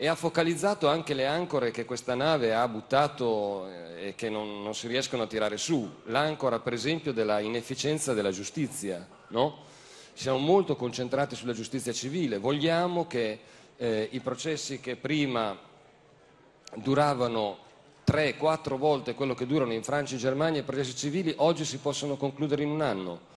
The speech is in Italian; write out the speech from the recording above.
e ha focalizzato anche le ancore che questa nave ha buttato eh, e che non, non si riescono a tirare su. L'ancora, per esempio, della inefficienza della giustizia, no? Siamo molto concentrati sulla giustizia civile, vogliamo che eh, i processi che prima duravano 3-4 volte quello che durano in Francia e in Germania i processi civili oggi si possono concludere in un anno.